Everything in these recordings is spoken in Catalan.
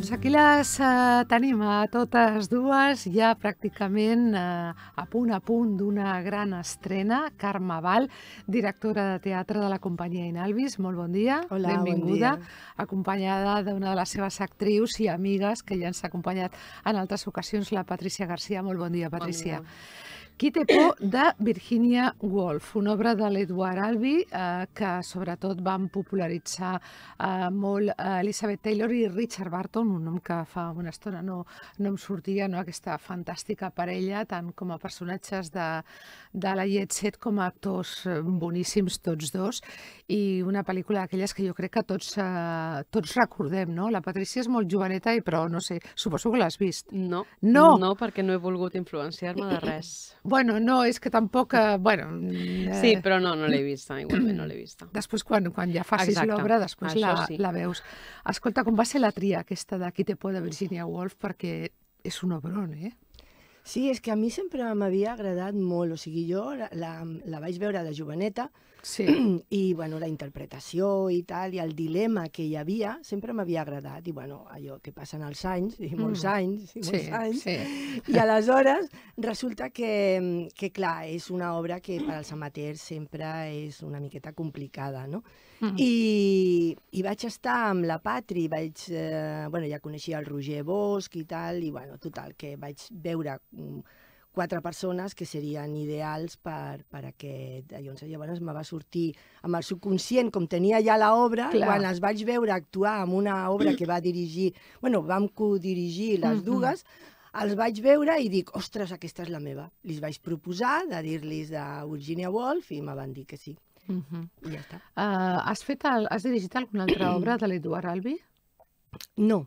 Doncs aquí les eh, tenim a totes dues, ja pràcticament eh, a punt a punt d'una gran estrena. Carme Val, directora de teatre de la companyia Inalvis, molt bon dia, Hola, benvinguda, bon dia. acompanyada d'una de les seves actrius i amigues que ja ens ha acompanyat en altres ocasions, la Patricia Garcia. Molt bon dia, Patricia. Bon dia. Qui té por de Virginia Woolf, una obra de l'Eduard Albi eh, que sobretot van popularitzar eh, molt eh, Elizabeth Taylor i Richard Barton, un nom que fa una estona no, no em sortia, no? aquesta fantàstica parella, tant com a personatges de, de la Jet Set com a actors eh, boníssims tots dos, i una pel·lícula d'aquelles que jo crec que tots, eh, tots recordem, no? La Patricia és molt joveneta, i però no sé, suposo que l'has vist. No, no, no perquè no he volgut influenciar-me de res. Bueno, no, és que tampoc... Eh, bueno, eh... Sí, però no, no l'he vista, igualment no l'he vista. Després, quan, quan ja facis l'obra, després la, sí. la veus. Escolta, com va ser la tria aquesta Qui te puede Virginia Woolf? Perquè és un obron, eh? Sí, és que a mi sempre m'havia agradat molt, o sigui, jo la, la la vaig veure de joveneta sí. i, bueno, la interpretació i tal, i el dilema que hi havia sempre m'havia agradat, i, bueno, allò que passen els anys, i molts mm. anys, i molts sí, anys, sí. i aleshores resulta que, que, clar, és una obra que per als amateurs sempre és una miqueta complicada, no?, Mm I, I vaig estar amb la Patri, vaig, eh, bueno, ja coneixia el Roger Bosch i tal, i bueno, total, que vaig veure mm, quatre persones que serien ideals per, per aquest... Llavors, llavors me va sortir amb el subconscient, com tenia ja l'obra, quan les vaig veure actuar amb una obra que va dirigir... bueno, vam codirigir les dues, mm-hmm. -huh. dues, els vaig veure i dic, ostres, aquesta és la meva. Li vaig proposar de dir-los Virginia Wolf i me van dir que sí. Uh -huh. I ja està. Uh, has, fet el, has dirigit alguna altra obra de l'Eduard Albi? No,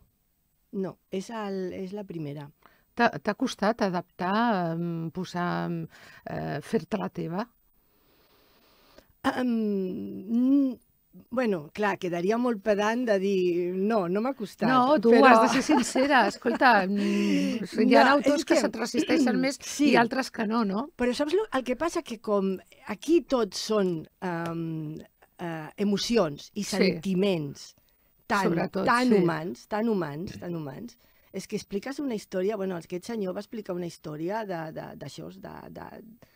no, és, el, és la primera. T'ha costat adaptar, posar, eh, fer-te la teva? Um, Bueno, clar, quedaria molt pedant de dir no, no m'ha costat. No, tu però... has de ser sincera. Escolta, mm, hi ha no, autors que, que se't resisteixen més sí. i altres que no, no? Però saps el que passa? Que com aquí tots són um, uh, emocions i sentiments sí. tan, Sobretot, tan sí. humans, tan humans, tan humans, és que expliques una història... Bueno, aquest senyor va explicar una història d'això, de, de, de, de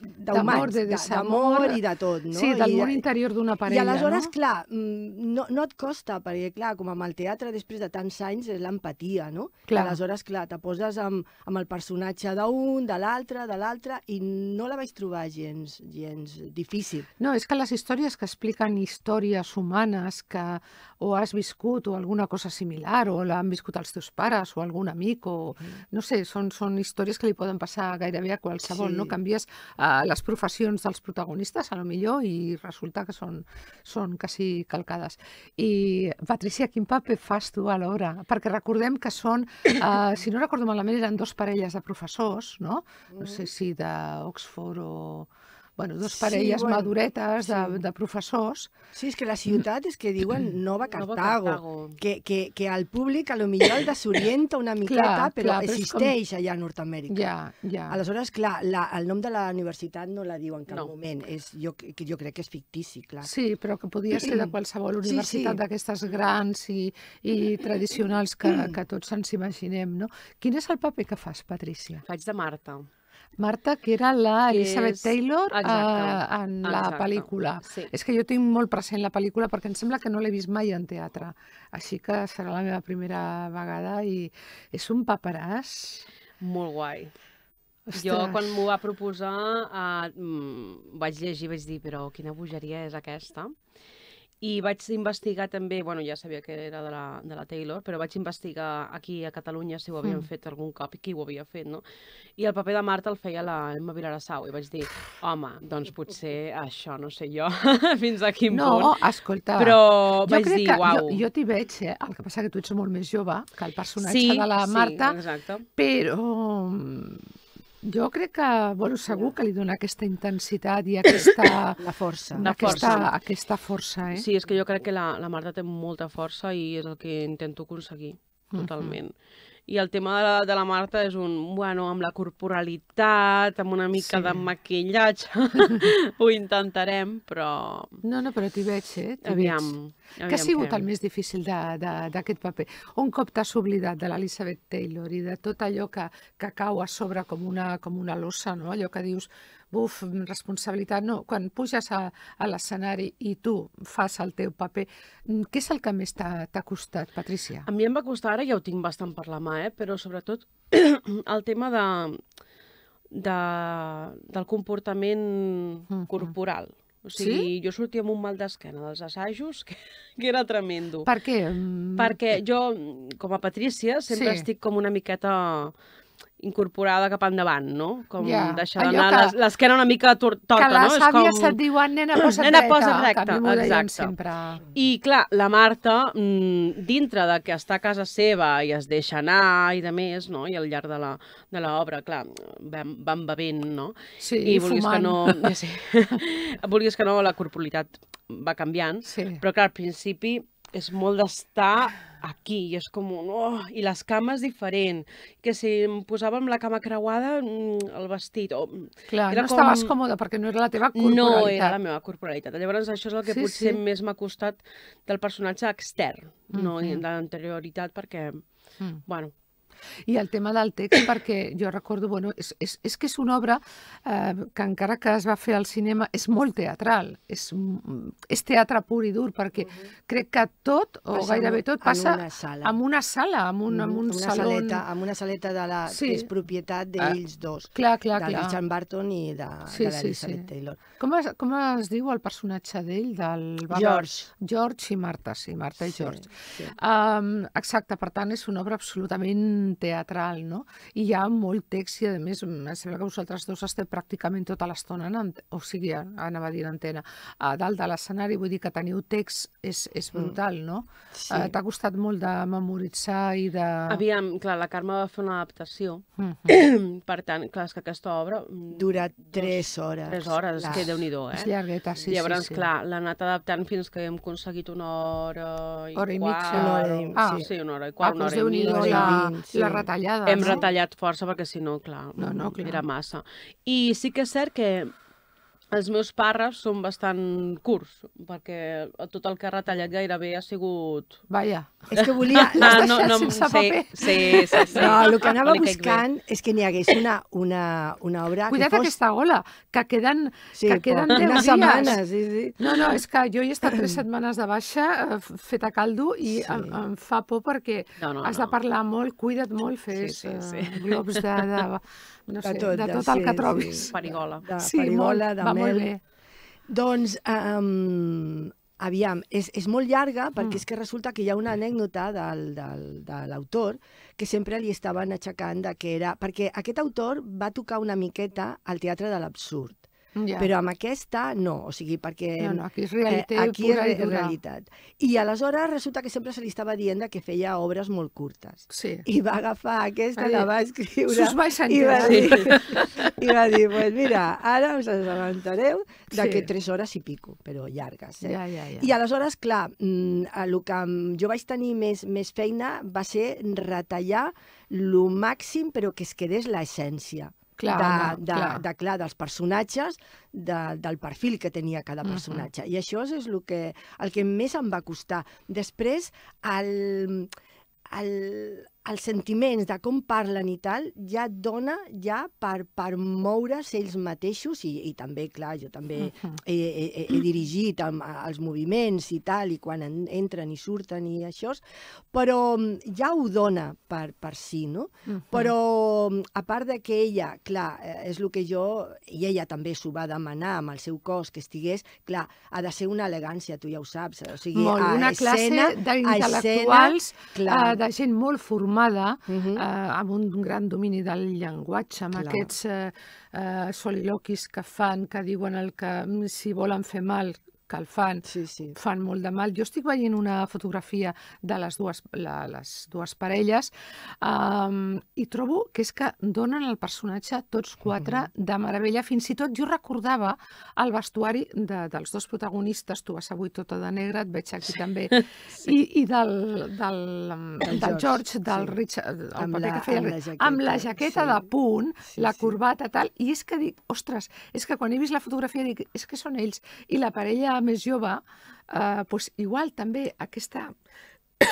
d'amor, de desamor i de tot, no? Sí, del I, món interior d'una parella, I aleshores, no? clar, mm, no, no et costa, perquè, clar, com amb el teatre, després de tants anys, és l'empatia, no? Clar. Aleshores, clar, te poses amb, amb el personatge d'un, de l'altre, de l'altre, i no la vaig trobar gens, gens difícil. No, és que les històries que expliquen històries humanes que o has viscut o alguna cosa similar, o l'han viscut els teus pares o algun amic, o... Mm. No sé, són, són històries que li poden passar gairebé a qualsevol, sí. no? Canvies a les professions dels protagonistes, a lo millor, i resulta que són, són quasi calcades. I, Patricia, quin paper fas tu a l'hora? Perquè recordem que són, eh, si no recordo malament, eren dos parelles de professors, no? No sé mm. si d'Oxford o bueno, dos parelles sí, bueno, maduretes de, sí. de professors. Sí, és que la ciutat és que diuen Nova Cartago, Nova Cartago. Que, que, que al públic a lo millor el desorienta una miqueta, clar, però clar, existeix però com... allà a Nord-Amèrica. Ja, ja. Aleshores, clar, la, el nom de la universitat no la diu en cap no. moment. És, jo, jo crec que és fictici, clar. Sí, però que podia ser de qualsevol universitat sí, sí. d'aquestes grans i, i tradicionals que, que tots ens imaginem, no? Quin és el paper que fas, Patrícia? Faig de Marta. Marta, que era la que Elizabeth és... Taylor eh, exacte, A, en la pel·lícula. Sí. És que jo tinc molt present la pel·lícula perquè em sembla que no l'he vist mai en teatre. Així que serà la meva primera vegada i és un paperàs... Molt guai. Ostres. Jo, quan m'ho va proposar, eh, mm, vaig llegir i vaig dir però quina bogeria és aquesta? I vaig investigar també, bueno, ja sabia que era de la, de la Taylor, però vaig investigar aquí a Catalunya si ho havien mm. fet algun cop i qui ho havia fet, no? I el paper de Marta el feia la Emma Vilarassau i vaig dir, home, doncs potser això no sé jo fins a quin no, punt. No, escolta, però jo vaig dir, que uau. Jo, jo t'hi veig, eh? El que passa que tu ets molt més jove que el personatge sí, de la Marta, sí, exacte. però jo crec que, bueno, segur que li dona aquesta intensitat i aquesta... La força. La aquesta, força. Aquesta força, eh? Sí, és que jo crec que la, la Marta té molta força i és el que intento aconseguir, totalment. Uh -huh i el tema de la, de la Marta és un, bueno, amb la corporalitat, amb una mica sí. de maquillatge, ho intentarem, però... No, no, però t'hi veig, eh? T'hi veig. Aviam Què ha sigut fem. el més difícil d'aquest paper? Un cop t'has oblidat de l'Elizabeth Taylor i de tot allò que, que cau a sobre com una, com una losa, no? allò que dius, buf, responsabilitat, no. Quan puges a, a l'escenari i tu fas el teu paper, mm, què és el que més t'ha costat, Patricia? A mi em va costar, ara ja ho tinc bastant per la mà, eh? però sobretot el tema de, de, del comportament mm -hmm. corporal. O sigui, sí? jo sortia amb un mal d'esquena dels assajos que, que era tremendo. Per què? Mm. Perquè jo, com a Patrícia, sempre sí. estic com una miqueta incorporada cap endavant, no? Com yeah. deixar d'anar l'esquena una mica tor torta, no? Que les àvies no? com... se't diuen, ah, nena, posa't nena, Posa't recta, que exacte. Sempre. I, clar, la Marta, mm, dintre de que està a casa seva i es deixa anar i de més, no? I al llarg de la, de l'obra, clar, van, van bevent, no? Sí, I, i fumant. que no... Ja sí. vulguis que no, la corporalitat va canviant, sí. però, clar, al principi és molt d'estar aquí i és com un... Oh, I les cames diferent. Que si em posava amb la cama creuada, mm, el vestit... Oh, Clar, era no com... estaves còmoda perquè no era la teva corporalitat. No era la meva corporalitat. Llavors això és el que sí, potser sí. més m'ha costat del personatge extern, mm -hmm. no de l'anterioritat, perquè, mm. bueno, i el tema del text, perquè jo recordo, bueno, és, és, és que és una obra eh, que encara que es va fer al cinema és molt teatral, és, és teatre pur i dur, perquè uh -huh. crec que tot, o passa gairebé tot, passa en una sala, en una sala, en un, en un una salon... Saleta, en una saleta de la, sí. que és propietat ah, d'ells ah, dos, clar, clar, de clar. Richard Barton i de, sí, de l'Elizabeth sí, sí. Taylor. Com es, com es diu el personatge d'ell? Del... George. George i Marta, sí, Marta sí, i George. Sí. Um, exacte, per tant, és una obra absolutament teatral, no? I hi ha molt text i, a més, em sembla que vosaltres dos esteu pràcticament tota l'estona, o sigui, anava a dir antena, a dalt de l'escenari, vull dir que teniu text, és, és mm. brutal, no? Sí. Eh, t'ha costat molt de memoritzar i de... Aviam, clar, la Carme va fer una adaptació, uh mhm. -huh. per tant, clar, és que aquesta obra... Mm, Dura doncs, tres hores. Tres hores, clar. que déu nhi eh? És llargueta, sí, Llavors, sí, sí. clar, l'ha anat adaptant fins que hem aconseguit una hora i hora i Hora i, ah, sí. sí, una hora i ah, quart, ah, una doncs hora i mitja sí. les retallades. Hem no? retallat força perquè si no, clar, no, no, clar, era massa. I sí que és cert que els meus pàrrafs són bastant curts, perquè tot el que ha retallat gairebé ha sigut... Vaja. És que volia... L'has no, no, no, sense sí, paper. Sí, sí, sí. No, el que anava buscant és que n'hi hagués una, una, una obra Cuida't que fos... aquesta gola, que queden, sí, que queden 10 dies. Setmanes, sí, sí. No, no, és que jo he estat tres setmanes de baixa eh, fet a caldo i sí. em, em, fa por perquè no, no, has no. de parlar molt, cuida't molt, fes sí, sí, sí. Eh, globs de, de no sé, de tot, de tot el sí, que trobis. Sí. Perigola. De, sí, perigola, molt, de va mel. Molt bé. Doncs, um, aviam, és, és molt llarga perquè mm. és que resulta que hi ha una anècdota del, del, de l'autor que sempre li estaven aixecant de que era... Perquè aquest autor va tocar una miqueta al teatre de l'absurd. Ja. Però amb aquesta, no. O sigui, perquè... No, no, aquí és eh, realitat. Eh, aquí és realitat. realitat. I aleshores resulta que sempre se li estava dient que feia obres molt curtes. Sí. I va agafar aquesta, la va escriure... Sus vais i va dir, sí. I va dir, pues mira, ara us assabentareu de sí. que tres hores i pico, però llargues. Eh? Ja, ja, ja. I aleshores, clar, el mm, que jo vaig tenir més, més feina va ser retallar lo màxim, però que es quedés l'essència clar, de, no, de, clar. De, clar, dels personatges, de, del perfil que tenia cada personatge. Uh -huh. I això és el que, el que més em va costar. Després, el, el, els sentiments de com parlen i tal ja et dona ja per, per moure's ells mateixos i, i també, clar, jo també uh -huh. he, he, he, he dirigit amb, els moviments i tal, i quan en, entren i surten i això, però mm, ja ho dona per, per si, no? Uh -huh. Però mm, a part de que ella, clar, eh, és el que jo, i ella també s'ho va demanar amb el seu cos que estigués, clar, ha de ser una elegància, tu ja ho saps, o sigui, molt, una a escena, eh, classe d'intel·lectuals, de gent molt formada formada, uh -huh. eh, amb un, gran domini del llenguatge, amb Clar. aquests eh, eh, soliloquis que fan, que diuen el que mm, si volen fer mal que el fan, sí, sí. fan molt de mal. Jo estic veient una fotografia de les dues, la, les dues parelles um, i trobo que és que donen el personatge tots quatre mm -hmm. de meravella. Fins i tot jo recordava el vestuari de, dels dos protagonistes, tu vas avui tota de negre, et veig aquí sí. també, sí. I, i del, del, um, del, del George, del sí. Richard, el amb paper la, que feia amb la jaqueta, amb la jaqueta sí. de punt, sí, la corbata, tal, i és que dic, ostres, és que quan he vist la fotografia dic, és que són ells, i la parella més jove, eh, doncs igual també aquesta,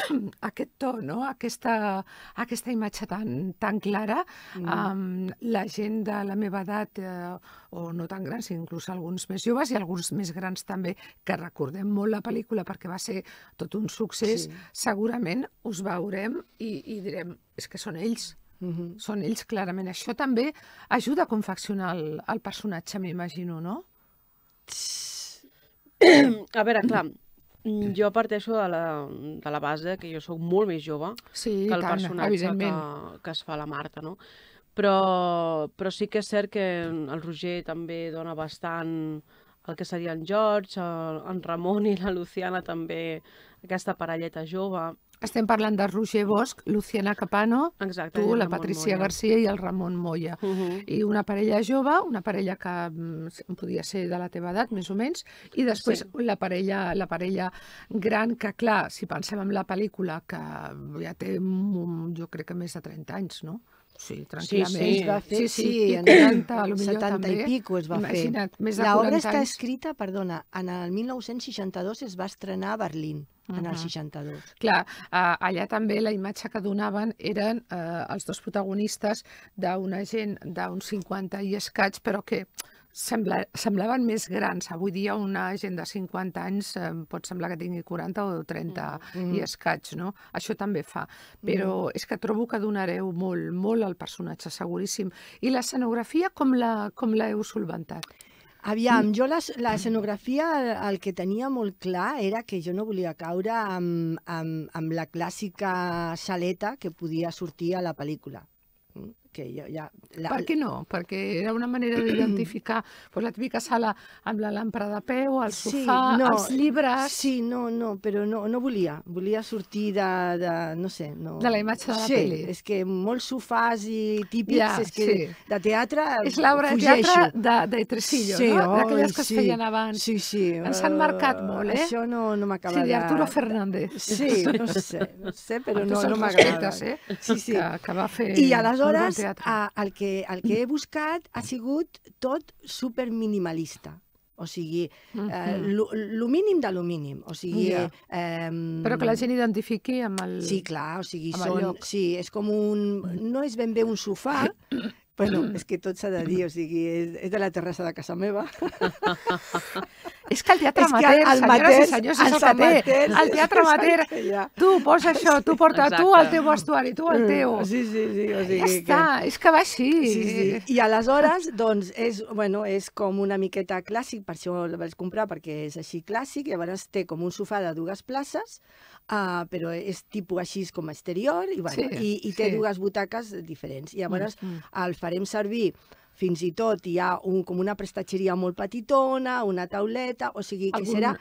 aquest to, no? aquesta, aquesta imatge tan, tan clara, mm. eh, la gent de la meva edat, eh, o no tan grans, inclús alguns més joves i alguns més grans també, que recordem molt la pel·lícula perquè va ser tot un succés, sí. segurament us veurem i, i direm, és que són ells, Mm -hmm. Són ells, clarament. Això també ajuda a confeccionar el, el personatge, m'imagino, no? A veure, clar, jo parteixo de la, de la base que jo sóc molt més jove sí, que el tant, personatge que, que es fa la Marta, no? Però, però sí que és cert que el Roger també dona bastant el que seria en George, el, en Ramon i la Luciana també, aquesta parelleta jove. Estem parlant de Roger Bosch, Luciana Capano, Exacte, tu, la Patricia Moya. Garcia i el Ramon Moya. Uh -huh. I una parella jove, una parella que mm, podia ser de la teva edat, més o menys, i després sí. la, parella, la parella gran, que clar, si pensem en la pel·lícula, que ja té, jo crec que més de 30 anys, no? Sí, tranquil·lament. Sí, sí. va fer, sí, sí, sí en 30, a lo millor 70 també. i pico es va Imagina't, fer. Més de L'obra està escrita, perdona, en el 1962 es va estrenar a Berlín en el 62. Clar, allà també la imatge que donaven eren eh, els dos protagonistes d'una gent d'uns 50 i escaig, però que sembla, semblaven més grans. Avui dia una gent de 50 anys eh, pot semblar que tingui 40 o 30 mm i escaig, no? Això també fa. Però mm és que trobo que donareu molt, molt al personatge, seguríssim. I l'escenografia com la, com l'heu solventat? Aviam, mm. jo l'escenografia, el que tenia molt clar era que jo no volia caure amb, amb, amb la clàssica saleta que podia sortir a la pel·lícula. Mm que jo ja... La... Per què no? Perquè era una manera d'identificar pues, la típica sala amb la làmpara de peu, el sofà, sí, no, els llibres... Sí, no, no, però no, no volia. Volia sortir de, de... no sé... No... De la imatge de la sí, pel·li. és que molts sofàs i típics, ja, és que sí. de teatre És l'obra de teatre de, de Tresillo, sí, no? D'aquelles que sí. es feien abans. Sí, sí. Ens han marcat eh, molt, eh? Això no, no m'acaba sí, de... Sí, d'Arturo Fernández. Sí, no sé, no sé, però no, no m'agrada. Eh? Sí, sí. Que, que va fer... I aleshores teatre. A, el, que, el que he buscat ha sigut tot super minimalista. O sigui, mm -hmm. eh, lo mínim de lo mínim. O sigui, yeah. eh, Però que la gent identifiqui amb el Sí, clar, o sigui, són, sí, és com un... No és ben bé un sofà, Bueno, és mm. que tot s'ha de mm. dir, o sigui, és, és de la terrassa de casa meva. és que el teatre amateur, el senyores i senyors, és el que té. el teatre amateur, tu posa això, tu porta Exacte. tu el teu vestuari, tu el mm. teu. Sí, sí, sí. O sigui, ja que... està, és que va així. Sí, sí. I aleshores, doncs, és, bueno, és com una miqueta clàssic, per això el vaig comprar, perquè és així clàssic, i llavors té com un sofà de dues places, uh, però és tipus així com exterior i, bueno, sí, i, i té sí. dues butaques diferents. I llavors mm, mm el farem servir fins i tot hi ha un, com una prestatgeria molt petitona, una tauleta, o sigui que Algun... serà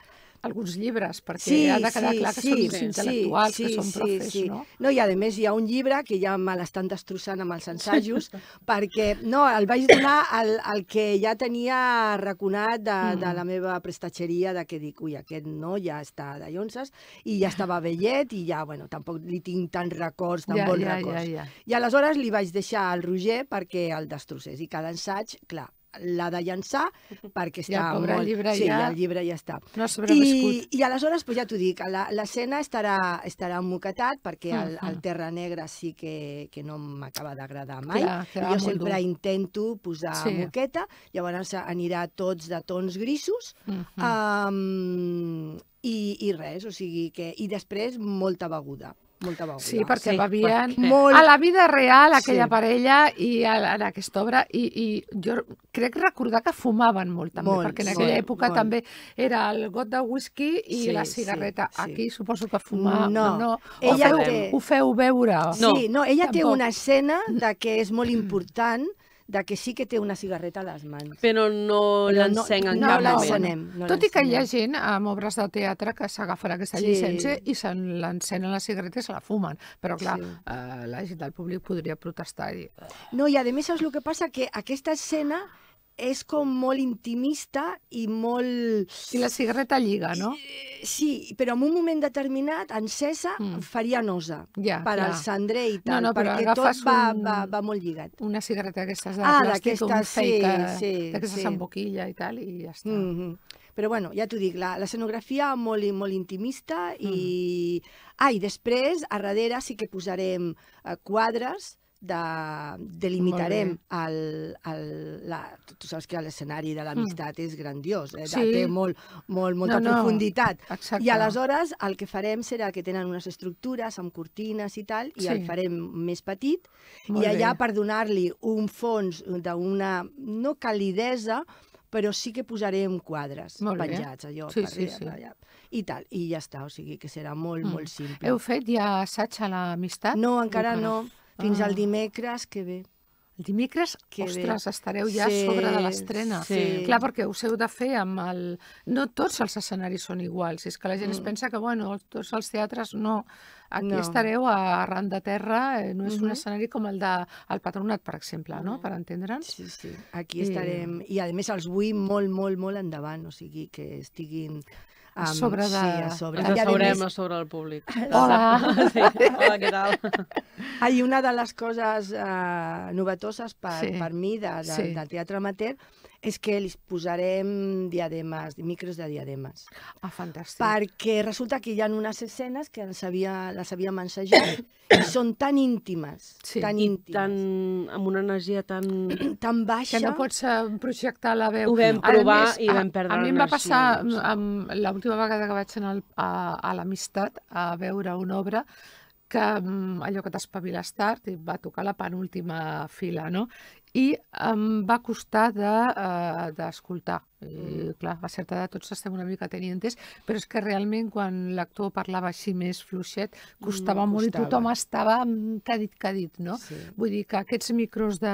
alguns llibres, perquè sí, ha de quedar sí, clar que sí, són sí, intel·lectuals, sí, que són profes, sí, no? No, i a més hi ha un llibre que ja me l'estan destrossant amb els ensajos, perquè no, el vaig donar al, al que ja tenia raconat de, mm. de la meva prestatgeria, de que dic, ui, aquest no, ja està de llonces, i ja estava vellet, i ja, bueno, tampoc li tinc tant records, tan ja, bons ja, records. Ja, ja. I aleshores li vaig deixar al Roger perquè el destrossés, i cada ensaig, clar, l'ha de llançar perquè està ja, molt... Llibre sí, ja... el llibre ja està. No I, I aleshores, pues, ja t'ho dic, l'escena estarà, estarà enmoquetat perquè el, el Terra Negra sí que, que no m'acaba d'agradar mai. clar, jo sempre dur. intento posar sí. moqueta, llavors anirà tots de tons grisos. Uh -huh. um, i, i res, o sigui que... I després molta beguda molta bòbila. Sí, perquè sí, bevien perquè... Molt... a la vida real aquella sí. parella i a, en aquesta obra i, i jo crec recordar que fumaven molt també, molt, perquè en aquella molt, època molt. també era el got de whisky i sí, la cigarreta. Sí, Aquí sí. suposo que fumar no, no. Ella ho, feu, té... ho feu veure. No. Sí, no, ella Tampoc. té una escena de que és molt mm. important mm de que sí que té una cigarreta a les mans. Però no l'encén no, en no no moment. No Tot i que hi ha gent amb obres de teatre que s'agafarà aquesta sí. llicència i se l'encenen la cigarreta i se la fumen. Però clar, sí. eh, la gent del públic podria protestar. I... Eh. No, i a més saps el que passa? Que aquesta escena és com molt intimista i molt... I la cigarreta lliga, no? sí, però en un moment determinat, encesa, mm. faria nosa ja, per ja. Sandré i tal, no, no, perquè tot va, un... va, va molt lligat. Una cigarreta d'aquestes de ah, plàstic, un fake, eh, sí, d'aquestes sí. amb boquilla i tal, i ja està. Mm -hmm. Però bueno, ja t'ho dic, l'escenografia molt, molt intimista i... Mm. Ah, i després, a darrere sí que posarem eh, quadres, de, delimitarem el, el, la, tu saps que l'escenari de l'amistat mm. és grandiós, eh? sí. té molt, molt, molta no, profunditat. Exacte. I aleshores el que farem serà que tenen unes estructures amb cortines i tal, i sí. el farem més petit, molt i allà bé. per donar-li un fons d'una, no calidesa, però sí que posarem quadres molt penjats, allò, sí, per sí, sí. allà, i tal, i ja està, o sigui que serà molt, mm. molt simple. Heu fet ja assaig a l'amistat? No, encara no. no fins ah. al dimecres que ve. El dimecres, que ostres, ve. estareu ja sí, sobre de l'estrena. Sí. Clar, perquè us heu de fer amb el... No tots els escenaris són iguals. És que la gent mm. es pensa que, bueno, tots els teatres no. Aquí no. estareu a arran de terra, eh, no és mm -hmm. un escenari com el del de, Patronat, per exemple, no? Mm. Per entendre'ns. Sí, sí, aquí I... Eh, estarem. I, a més, els vull molt, molt, molt endavant, o sigui, que estiguin a sobre de... Sí, a sobre. Ens asseurem a sobre el públic. Hola! Sí. Hola, què tal? Ah, una de les coses eh, novetoses per, sí. per mi de, de, sí. del teatre amateur és que li posarem diademes, micros de diademes. Ah, fantàstic. Perquè resulta que hi ha unes escenes que ens havia, les havíem ensajat i són tan íntimes, sí, tan íntimes. Tan, amb una energia tan... tan baixa... Que no pots eh, projectar la veu. Ho vam provar més, i vam perdre l'energia. A mi em va passar, l'última vegada que vaig anar a, a l'Amistat a veure una obra, que mm, allò que t'espaviles tard i va tocar la penúltima fila, no? i em va costar d'escoltar. De, eh, eh mm. clar, a certa edat tots estem una mica tenientes, però és que realment quan l'actor parlava així més fluixet, costava no mm, molt i tothom estava que ha dit, que ha dit, no? Sí. Vull dir que aquests micros de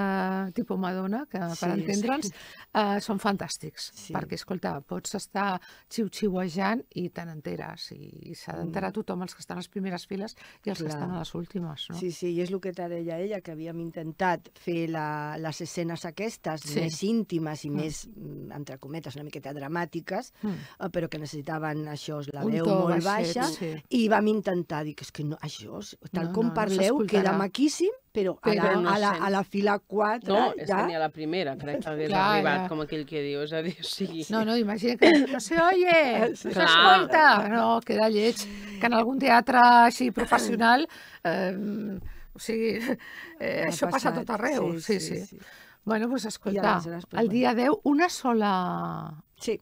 tipus Madonna, que sí, per entendre'ns, sí. eh, són fantàstics, sí. perquè, escolta, pots estar xiu-xiuejant i te n'enteres, i, i s'ha d'enterar mm. tothom, els que estan a les primeres files i els clar. que estan a les últimes, no? Sí, sí, i és el que t'ha deia ella, que havíem intentat fer la, la les escenes aquestes sí. més íntimes i mm. més, mm, entre cometes, una miqueta dramàtiques, mm. Eh, però que necessitaven això, la veu molt baixet, baixa, sí. i vam intentar dir que és que no, això, tal no, com no, parleu, no queda maquíssim, però, però a, la, no a, la, a la fila 4 no, ja... No, és que ni a la primera crec que hagués Clar, arribat, ja. com aquell que diu, és a dir, o sigui... No, no, imagina que no se oye, sí. no s'escolta, no, queda lleig, que en algun teatre així professional... Eh, o sigui, eh, això passat. passa a tot arreu. Sí, sí. sí. sí. Bueno, doncs pues, escolta, ja el dia 10, una sola... Sí.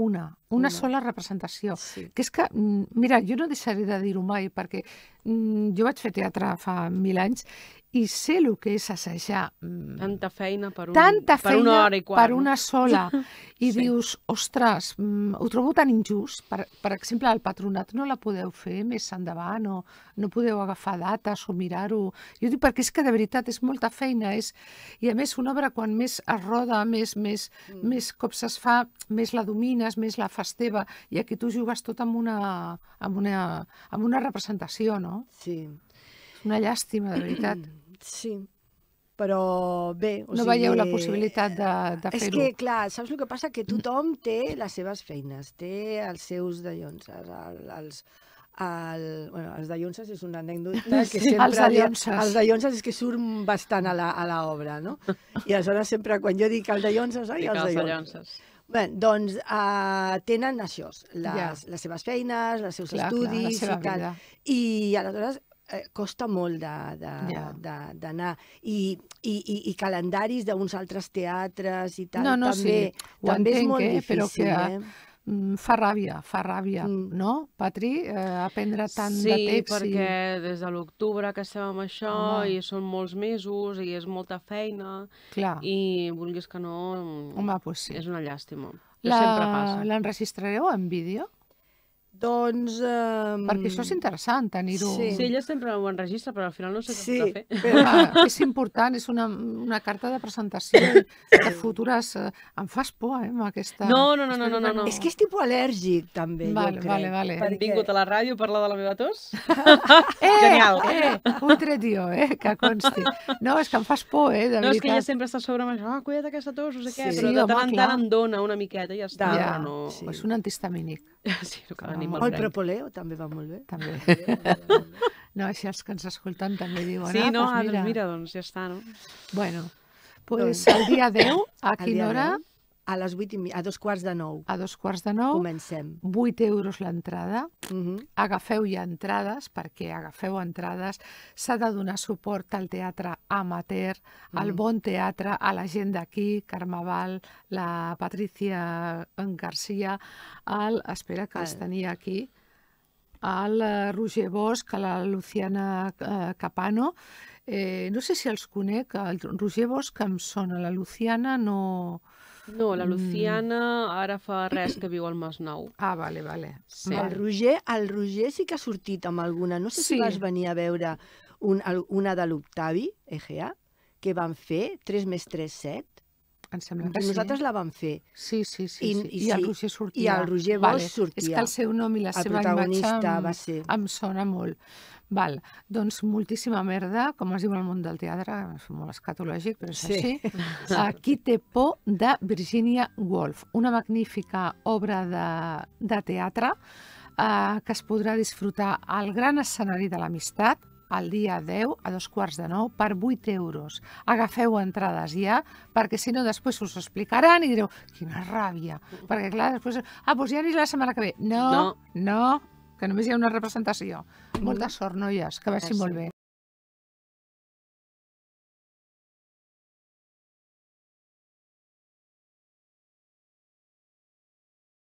Una, una, una. sola representació. Sí. Que és que, mm, mira, jo no deixaré de dir-ho mai, perquè mm, jo vaig fer teatre fa mil anys i sé el que és assajar... Mm, tanta feina per, un, tanta feina per una hora i quart. Per una sola. I sí. dius, ostres, mm, ho trobo tan injust. Per, per exemple, el patronat no la podeu fer més endavant o no podeu agafar dates o mirar-ho. Jo dic, perquè és que de veritat és molta feina. És... I a més, una obra quan més es roda, més, més, mm. més cops es fa, més la domines, més la fas teva. I aquí tu jugues tot amb una, amb una, amb una representació, no? Sí. una llàstima, de veritat. Sí, però bé... O no sigui, veieu la possibilitat de, de eh, fer-ho. És que, clar, saps el que passa? Que tothom té les seves feines, té els seus dallons, els, el, bueno, els Llonses és una anècdota que sempre... els dallonses. Els Llonses és que surt bastant a l'obra, no? I aleshores sempre quan jo dic el Llonses, ai, Dic els Llonses. Bé, doncs uh, tenen això, les, ja. les seves feines, els seus clar, estudis clar, i tal. Vida. I aleshores eh, costa molt d'anar. Yeah. I, i, i, I calendaris d'uns altres teatres i tal, no, no, també, sí. Ho també entenc, és molt eh? difícil. Però que, eh? Mm, fa ràbia, fa ràbia, mm. no, Patri? Eh, aprendre tant sí, de text... Sí, perquè i... des de l'octubre que estem amb això Home. i són molts mesos i és molta feina Clar. i vulguis que no... Home, pues doncs sí. És una llàstima. La... Sempre passa. L'enregistrareu en vídeo? Doncs... Um... Perquè això és interessant, tenir-ho... Sí. sí, ella sempre ho enregistra, però al final no sé sí, què fer. Però... Ah, és important, és una, una carta de presentació de futures... Eh, em fas por, eh, amb aquesta... No, no, no, no, no, no, no. És que és tipus alèrgic, també, vale, jo crec. Vale, vale. Perquè... vingut a la ràdio a parlar de la meva tos? eh, Genial. Eh, un jo, eh, que consti. No, és que em fas por, eh, de no, veritat. No, és que ella sempre està sobre això, ah, cuida't aquesta tos, no sé sí. què, però sí, de tant en tant em dona una miqueta i ja està. Ja, no... sí. És un antihistamínic. Sí, no que ni molt El propoleo també va molt bé. També. No, així els que ens escolten també diuen... Sí, ah, no? Doncs mira. Ah, doncs mira, doncs ja està, no? Bueno, doncs pues, doncs el dia 10, a quina hora? 10 a les 8 i, a dos quarts de nou. A dos quarts de nou. Comencem. 8 euros l'entrada. Uh mhm. -huh. Agafeu ja entrades, perquè agafeu entrades. S'ha de donar suport al teatre amateur, uh -huh. al mhm. bon teatre, a la gent d'aquí, Carmeval, la Patricia Garcia, el... Espera, que els eh. tenia aquí el eh, Roger Bosch, a la Luciana eh, Capano. Eh, no sé si els conec, el Roger Bosch em sona, la Luciana no... No, la mm. Luciana mm. ara fa res que viu al Mas Nou. Ah, vale, vale. Sí. El Roger, el Roger sí que ha sortit amb alguna. No sé sí. si vas venir a veure un, una de l'Octavi, Egea, que van fer, 3 més 3, 7 em sembla que Nosaltres sí. Eh? la vam fer. Sí, sí, sí. I, sí. I, I el Roger sortia. I el Roger Bosch vale. sortia. És que el seu nom i la el seva imatge em, va ser. em sona molt. Val, doncs moltíssima merda, com es diu el món del teatre, és molt escatològic, però és sí. així. Aquí té por de Virginia Woolf, una magnífica obra de, de teatre eh, que es podrà disfrutar al gran escenari de l'amistat, el dia 10 a dos quarts de nou per 8 euros. Agafeu entrades ja, perquè si no després us ho explicaran i direu, quina ràbia, perquè clar, després, ah, doncs ja ni la setmana que ve. No, no, no que només hi ha una representació. Molta sort, noies, que vagi molt bé.